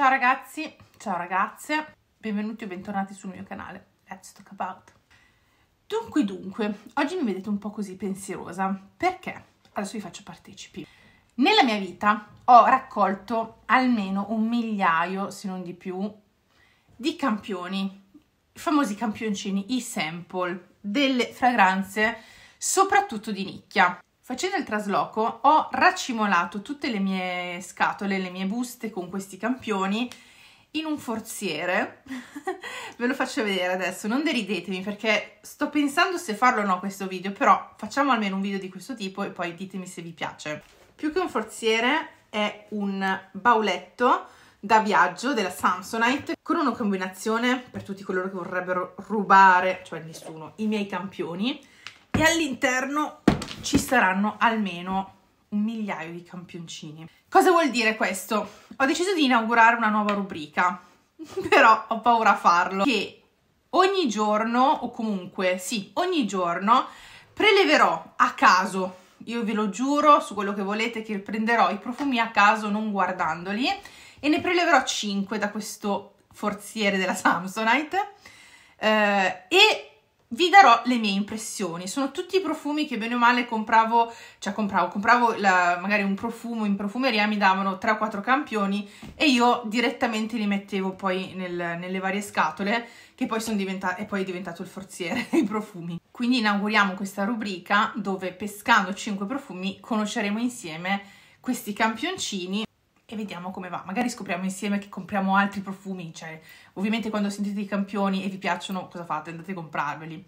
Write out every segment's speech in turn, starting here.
Ciao ragazzi, ciao ragazze, benvenuti o bentornati sul mio canale Let's Talk About. Dunque dunque, oggi mi vedete un po' così pensierosa, perché? Adesso vi faccio partecipi. Nella mia vita ho raccolto almeno un migliaio, se non di più, di campioni, i famosi campioncini, i sample, delle fragranze, soprattutto di nicchia. Facendo il trasloco ho raccimolato tutte le mie scatole, le mie buste con questi campioni in un forziere. Ve lo faccio vedere adesso, non deridetemi perché sto pensando se farlo o no questo video, però facciamo almeno un video di questo tipo e poi ditemi se vi piace. Più che un forziere è un bauletto da viaggio della Samsonite con una combinazione per tutti coloro che vorrebbero rubare, cioè nessuno, i miei campioni e all'interno ci saranno almeno un migliaio di campioncini. Cosa vuol dire questo? Ho deciso di inaugurare una nuova rubrica, però ho paura a farlo, che ogni giorno, o comunque sì, ogni giorno, preleverò a caso, io ve lo giuro su quello che volete, che prenderò i profumi a caso non guardandoli e ne preleverò 5 da questo forziere della Samsonite eh, e vi darò le mie impressioni. Sono tutti i profumi che bene o male compravo, cioè compravo, compravo la, magari un profumo in profumeria, mi davano 3 4 campioni e io direttamente li mettevo poi nel, nelle varie scatole che poi sono diventate, e poi è diventato il forziere dei profumi. Quindi inauguriamo questa rubrica dove pescando 5 profumi conosceremo insieme questi campioncini e vediamo come va. Magari scopriamo insieme che compriamo altri profumi, cioè ovviamente quando sentite i campioni e vi piacciono cosa fate? Andate a comprarveli.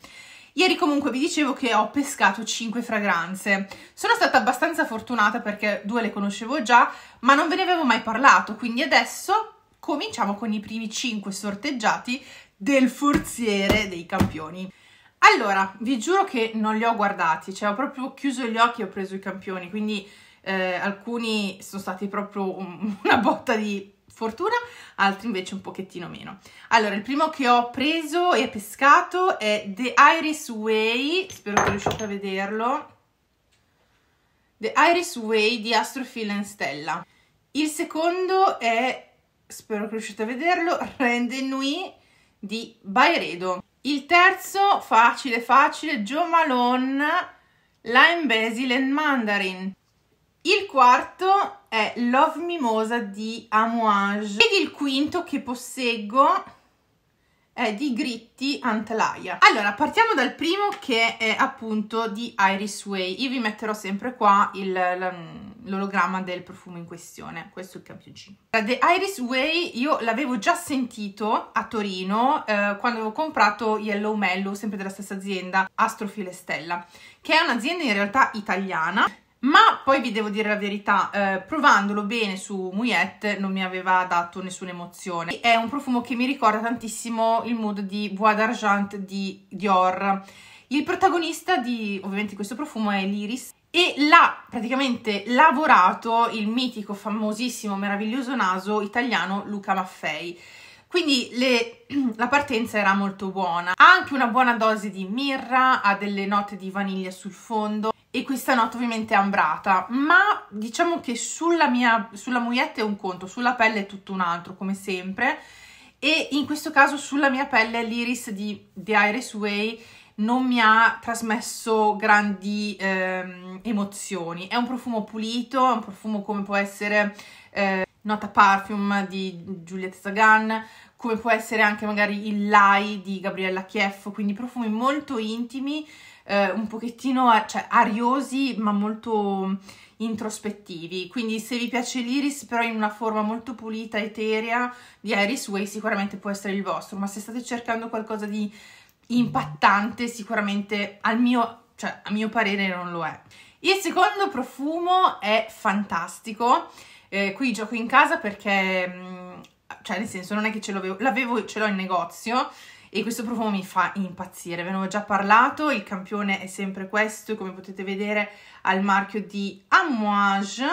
Ieri comunque vi dicevo che ho pescato 5 fragranze. Sono stata abbastanza fortunata perché due le conoscevo già, ma non ve ne avevo mai parlato, quindi adesso cominciamo con i primi 5 sorteggiati del forziere dei campioni. Allora, vi giuro che non li ho guardati, cioè ho proprio chiuso gli occhi e ho preso i campioni, quindi eh, alcuni sono stati proprio un, una botta di fortuna, altri invece un pochettino meno. Allora, il primo che ho preso e pescato è The Iris Way, spero che riusciate a vederlo. The Iris Way di Astrophil and Stella. Il secondo è, spero che riusciate a vederlo, Rende Nui di Bairedo. Il terzo, facile facile, Jo Malone, Lime Basil and Mandarin. Il quarto è Love Mimosa di Amouage ed il quinto che posseggo è di Gritti Antlaia. Allora, partiamo dal primo che è appunto di Iris Way. Io vi metterò sempre qua l'ologramma del profumo in questione, questo è il campioncino. The Iris Way io l'avevo già sentito a Torino eh, quando avevo comprato Yellow Mellow, sempre della stessa azienda, Astrofile Stella, che è un'azienda in realtà italiana ma poi vi devo dire la verità, eh, provandolo bene su Mouillette non mi aveva dato nessuna emozione. È un profumo che mi ricorda tantissimo il mood di Bois d'Argent di Dior. Il protagonista di ovviamente questo profumo è l'Iris e l'ha praticamente lavorato il mitico, famosissimo, meraviglioso naso italiano Luca Maffei. Quindi le, la partenza era molto buona. Ha anche una buona dose di mirra, ha delle note di vaniglia sul fondo, e questa nota ovviamente è ambrata, ma diciamo che sulla mia, sulla muietta è un conto, sulla pelle è tutto un altro come sempre e in questo caso sulla mia pelle l'iris di, di Iris Way non mi ha trasmesso grandi ehm, emozioni. È un profumo pulito, è un profumo come può essere eh, Nota Parfum di Juliette Sagan, come può essere anche magari il Lai di Gabriella Chief, quindi profumi molto intimi eh, un pochettino cioè, ariosi ma molto introspettivi. Quindi se vi piace l'Iris però in una forma molto pulita, eterea di Iris Way sicuramente può essere il vostro, ma se state cercando qualcosa di impattante sicuramente al mio, cioè, a mio parere non lo è. Il secondo profumo è fantastico, eh, qui gioco in casa perché, mh, mm, cioè nel senso non è che ce l'avevo, ce l'ho in negozio, e questo profumo mi fa impazzire, ve ne ho già parlato, il campione è sempre questo, come potete vedere al marchio di Amouage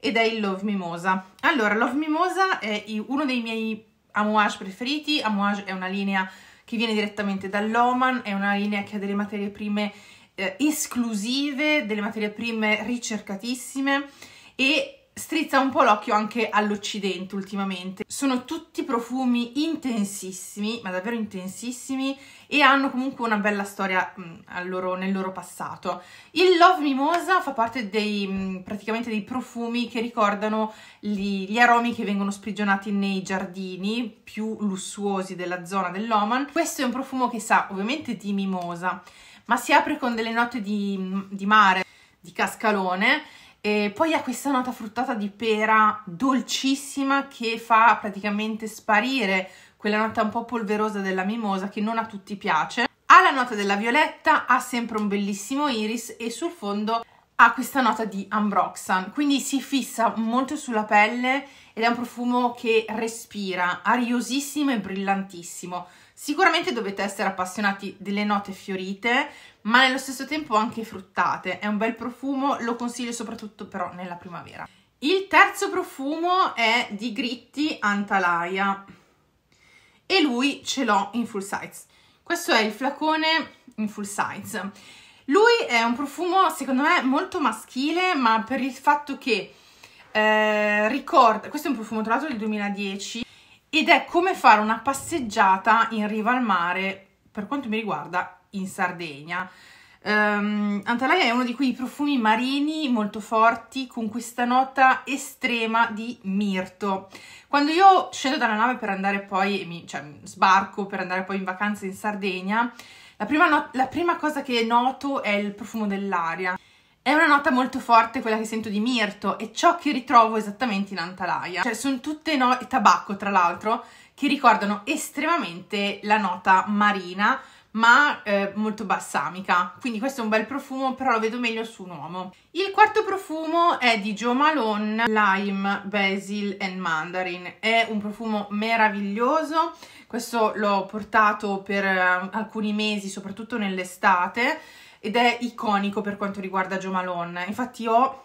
ed è il Love Mimosa. Allora, Love Mimosa è uno dei miei Amouage preferiti, Amouage è una linea che viene direttamente dall'Oman, è una linea che ha delle materie prime eh, esclusive, delle materie prime ricercatissime e strizza un po' l'occhio anche all'Occidente ultimamente. Sono tutti profumi intensissimi, ma davvero intensissimi, e hanno comunque una bella storia mh, mm, loro, nel loro passato. Il Love Mimosa fa parte dei, mh, mm, praticamente dei profumi che ricordano gli, gli, aromi che vengono sprigionati nei giardini più lussuosi della zona dell'Oman. Questo è un profumo che sa ovviamente di mimosa, ma si apre con delle note di, di mare, di cascalone, e poi ha questa nota fruttata di pera dolcissima che fa praticamente sparire quella nota un po' polverosa della mimosa che non a tutti piace. Ha la nota della violetta, ha sempre un bellissimo iris e sul fondo ha questa nota di Ambroxan, quindi si fissa molto sulla pelle ed è un profumo che respira, ariosissimo e brillantissimo. Sicuramente dovete essere appassionati delle note fiorite, ma nello stesso tempo anche fruttate. È un bel profumo, lo consiglio soprattutto però nella primavera. Il terzo profumo è di Gritti Antalaya e lui ce l'ho in full size. Questo è il flacone in full size. Lui è un profumo secondo me molto maschile, ma per il fatto che eh, ricorda, questo è un profumo tra l'altro del 2010 ed è come fare una passeggiata in riva al mare, per quanto mi riguarda, in Sardegna. Um, ehm, Antalaya è uno di quei profumi marini molto forti con questa nota estrema di mirto. Quando io scendo dalla nave per andare poi, mi, cioè sbarco per andare poi in vacanza in Sardegna, la prima, no la prima cosa che noto è il profumo dell'aria. È una nota molto forte quella che sento di mirto e ciò che ritrovo esattamente in Antalaya. Cioè sono tutte note, tabacco tra l'altro, che ricordano estremamente la nota marina, ma eh, molto balsamica. Quindi questo è un bel profumo, però lo vedo meglio su un uomo. Il quarto profumo è di Jo Malone Lime, Basil and Mandarin. È un profumo meraviglioso, questo l'ho portato per eh, alcuni mesi, soprattutto nell'estate, ed è iconico per quanto riguarda Jo Malone. Infatti ho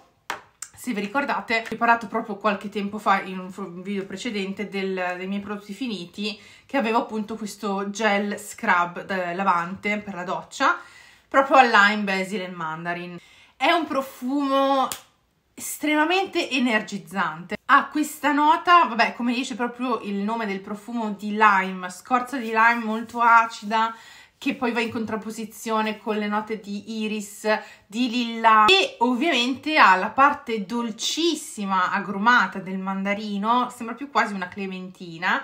se vi ricordate ho parlato proprio qualche tempo fa in un video precedente del, dei miei prodotti finiti che avevo appunto questo gel scrub eh, lavante per la doccia proprio al lime, basil and mandarin è un profumo estremamente energizzante ha questa nota, vabbè come dice proprio il nome del profumo di lime scorza di lime molto acida che poi va in contrapposizione con le note di iris, di lilla e ovviamente ha la parte dolcissima, agrumata del mandarino, sembra più quasi una clementina,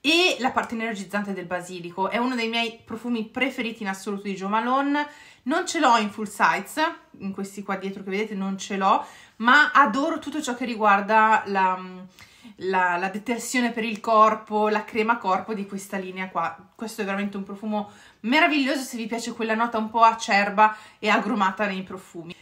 e la parte energizzante del basilico. È uno dei miei profumi preferiti in assoluto di Jo Malone. Non ce l'ho in full size, in questi qua dietro che vedete non ce l'ho, ma adoro tutto ciò che riguarda la, la, la detersione per il corpo, la crema corpo di questa linea qua. Questo è veramente un profumo meraviglioso se vi piace quella nota un po' acerba e agrumata nei profumi.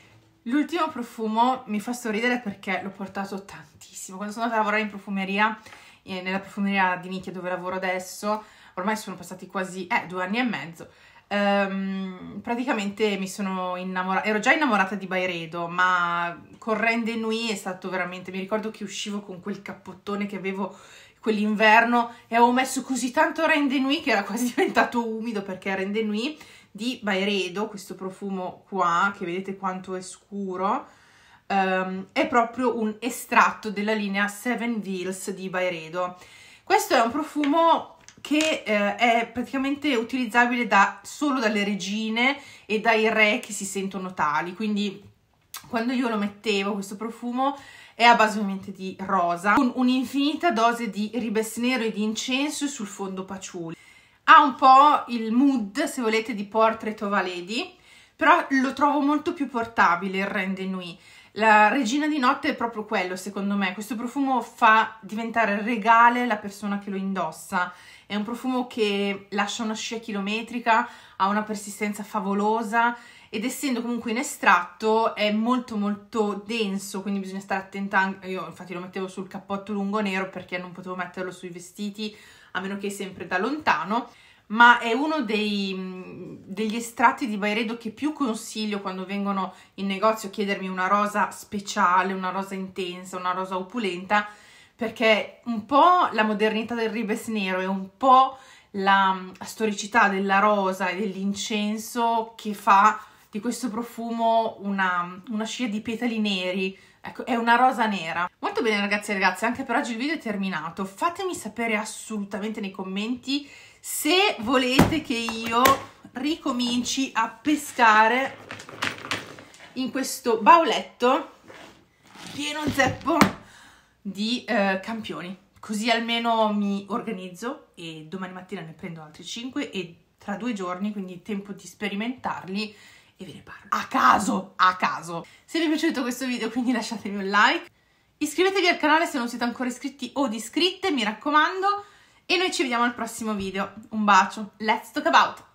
L'ultimo profumo mi fa sorridere perché l'ho portato tantissimo. Quando sono andata a lavorare in profumeria, eh, nella profumeria di nicchia dove lavoro adesso, ormai sono passati quasi eh, due anni e mezzo, Um, praticamente mi sono innamorata, ero già innamorata di Bairedo, ma con Rende Nui è stato veramente, mi ricordo che uscivo con quel cappottone che avevo quell'inverno e avevo messo così tanto Rende Nui che era quasi diventato umido perché Rende Nui di Bairedo, questo profumo qua che vedete quanto è scuro, um, è proprio un estratto della linea Seven Veils di Bairedo. Questo è un profumo che eh, è praticamente utilizzabile da, solo dalle regine e dai re che si sentono tali, quindi quando io lo mettevo questo profumo è a base ovviamente di rosa, con un'infinita dose di ribes nero e di incenso sul fondo paciuli. Ha un po' il mood, se volete, di Portrait of a Lady, però lo trovo molto più portabile il Rende Nui. La regina di notte è proprio quello, secondo me. Questo profumo fa diventare regale la persona che lo indossa. È un profumo che lascia una scia chilometrica, ha una persistenza favolosa ed essendo comunque in estratto è molto molto denso, quindi bisogna stare attenta. Anche... Io infatti lo mettevo sul cappotto lungo nero perché non potevo metterlo sui vestiti, a meno che sempre da lontano ma è uno dei, mm, degli estratti di Byredo che più consiglio quando vengono in negozio a chiedermi una rosa speciale, una rosa intensa, una rosa opulenta, perché un po' la modernità del ribes nero e un po' la mm, storicità della rosa e dell'incenso che fa di questo profumo una, mm, una scia di petali neri, Ecco, è una rosa nera. Molto bene ragazzi e ragazze, anche per oggi il video è terminato. Fatemi sapere assolutamente nei commenti se volete che io ricominci a pescare in questo bauletto pieno zeppo di eh, campioni così almeno mi organizzo e domani mattina ne prendo altri 5 e tra due giorni quindi tempo di sperimentarli e ve ne parlo a caso a caso se vi è piaciuto questo video quindi lasciatemi un like iscrivetevi al canale se non siete ancora iscritti o iscritte mi raccomando e noi ci vediamo al prossimo video. Un bacio. Let's talk about!